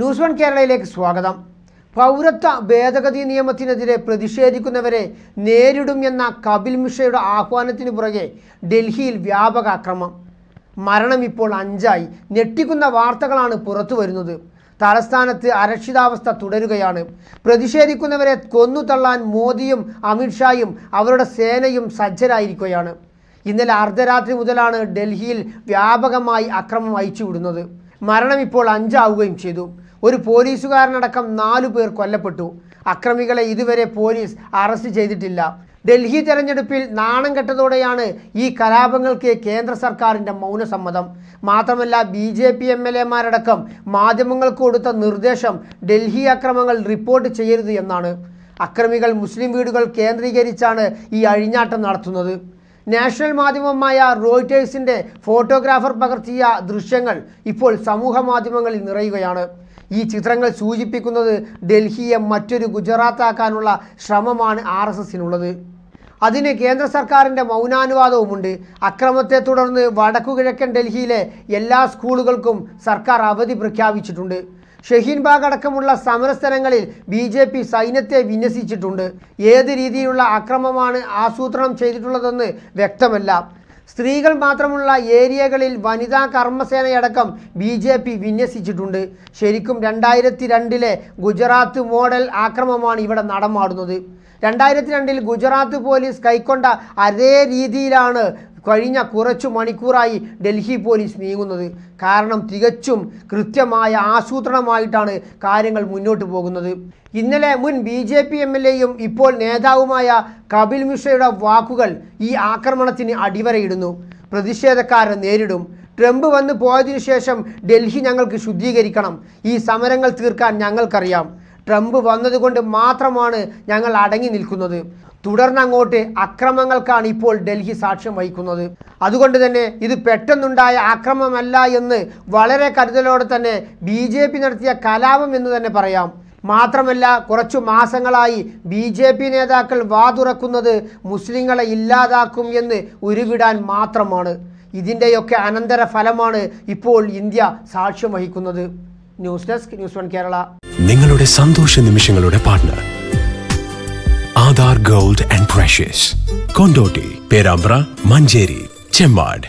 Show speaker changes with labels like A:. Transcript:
A: news one കേരളയിലേക്ക് സ്വാഗതം പൗരത്വ ഭേദഗതി നിയമത്തിനെതിരെ പ്രതിഷേധിക്കുന്നവരെ നേരിടും എന്ന കപിൽ മിശ്രയുടെ ആഹ്വാനത്തിന് പുറകെ ഡൽഹിയിൽ വ്യാപക അക്രമം മരണം ഇപ്പോൾ അഞ്ചായി ഞെട്ടിക്കുന്ന വാർത്തകളാണ് പുറത്തു വരുന്നത് തലസ്ഥാനത്ത് അരക്ഷിതാവസ്ഥ തുടരുകയാണ് പ്രതിഷേധിക്കുന്നവരെ കൊന്നുതള്ളാൻ മോദിയും അമിത്ഷായും അവരുടെ സേനയും സജ്ജരായിരിക്കുകയാണ് ഇന്നലെ അർദ്ധരാത്രി മുതലാണ് ഡൽഹിയിൽ വ്യാപകമായി അക്രമം അയച്ചുവിടുന്നത് മരണം ഇപ്പോൾ അഞ്ചാവുകയും ചെയ്തു ഒരു പോലീസുകാരനടക്കം നാലു പേർ കൊല്ലപ്പെട്ടു അക്രമികളെ ഇതുവരെ പോലീസ് അറസ്റ്റ് ചെയ്തിട്ടില്ല ഡൽഹി തെരഞ്ഞെടുപ്പിൽ നാണം കെട്ടതോടെയാണ് ഈ കലാപങ്ങൾക്ക് കേന്ദ്ര സർക്കാരിൻ്റെ മൗനസമ്മതം മാത്രമല്ല B J P M L എമാരടക്കം മാധ്യമങ്ങൾക്ക് കൊടുത്ത നിർദ്ദേശം ഡൽഹി അക്രമങ്ങൾ റിപ്പോർട്ട് ചെയ്യരുത് എന്നാണ് അക്രമികൾ മുസ്ലിം വീടുകൾ കേന്ദ്രീകരിച്ചാണ് ഈ അഴിഞ്ഞാട്ടം നടത്തുന്നത് നാഷണൽ മാധ്യമമായ റോയിറ്റേഴ്സിൻ്റെ ഫോട്ടോഗ്രാഫർ പകർത്തിയ ദൃശ്യങ്ങൾ ഇപ്പോൾ സമൂഹ മാധ്യമങ്ങളിൽ നിറയുകയാണ് ഈ ചിത്രങ്ങൾ സൂചിപ്പിക്കുന്നത് ഡൽഹിയെ മറ്റൊരു ഗുജറാത്താക്കാനുള്ള ശ്രമമാണ് ആർ എസ് എസിനുള്ളത് അതിന് കേന്ദ്ര സർക്കാരിൻ്റെ മൗനാനുവാദവുമുണ്ട് അക്രമത്തെ തുടർന്ന് വടക്കുകിഴക്കൻ ഡൽഹിയിലെ എല്ലാ സ്കൂളുകൾക്കും സർക്കാർ അവധി പ്രഖ്യാപിച്ചിട്ടുണ്ട് ഷഹീൻബാഗ് അടക്കമുള്ള സമരസ്ഥലങ്ങളിൽ ബി ജെ പി സൈന്യത്തെ വിന്യസിച്ചിട്ടുണ്ട് ഏത് രീതിയിലുള്ള അക്രമമാണ് ആസൂത്രണം ചെയ്തിട്ടുള്ളതെന്ന് വ്യക്തമല്ല സ്ത്രീകൾ മാത്രമുള്ള ഏരിയകളിൽ വനിതാ കർമ്മസേനയടക്കം ബി ജെ പി വിന്യസിച്ചിട്ടുണ്ട് ശരിക്കും രണ്ടായിരത്തി രണ്ടിലെ ഗുജറാത്ത് മോഡൽ ആക്രമമാണ് ഇവിടെ നടമാടുന്നത് രണ്ടായിരത്തി രണ്ടിൽ ഗുജറാത്ത് പോലീസ് കൈക്കൊണ്ട അതേ രീതിയിലാണ് കഴിഞ്ഞ കുറച്ചു മണിക്കൂറായി ഡൽഹി പോലീസ് നീങ്ങുന്നത് കാരണം തികച്ചും കൃത്യമായ ആസൂത്രണമായിട്ടാണ് കാര്യങ്ങൾ മുന്നോട്ട് പോകുന്നത് ഇന്നലെ മുൻ B J P M L എയും ഇപ്പോൾ നേതാവുമായ കപിൽ മിശ്രയുടെ വാക്കുകൾ ഈ ആക്രമണത്തിന് അടിവരയിടുന്നു പ്രതിഷേധക്കാരെ നേരിടും ട്രംപ് വന്നു പോയതിനു ശേഷം ഡൽഹി ഞങ്ങൾക്ക് ശുദ്ധീകരിക്കണം ഈ സമരങ്ങൾ തീർക്കാൻ ഞങ്ങൾക്കറിയാം ട്രംപ് വന്നതുകൊണ്ട് മാത്രമാണ് ഞങ്ങൾ അടങ്ങി നിൽക്കുന്നത് തുടർന്നങ്ങോട്ട് അക്രമങ്ങൾക്കാണ് ഇപ്പോൾ ഡൽഹി സാക്ഷ്യം വഹിക്കുന്നത് അതുകൊണ്ട് തന്നെ ഇത് പെട്ടെന്നുണ്ടായ ആക്രമമല്ല എന്ന് വളരെ കരുതലോടെ തന്നെ ബി നടത്തിയ കലാപം എന്ന് തന്നെ പറയാം മാത്രമല്ല കുറച്ചു മാസങ്ങളായി ബി ജെ പി നേതാക്കൾ വാതുറക്കുന്നത് മുസ്ലിങ്ങളെ ഇല്ലാതാക്കും എന്ന് ഉരുവിടാൻ മാത്രമാണ് ഇതിൻ്റെയൊക്കെ അനന്തര ഫലമാണ് ഇപ്പോൾ ഇന്ത്യ സാക്ഷ്യം വഹിക്കുന്നത് news desk news one Kerala നിങ്ങളുടെ സന്തോഷ നിമിഷങ്ങളുടെ partner Aadhar gold and precious Kondotty Perambra Manjeri Chemmad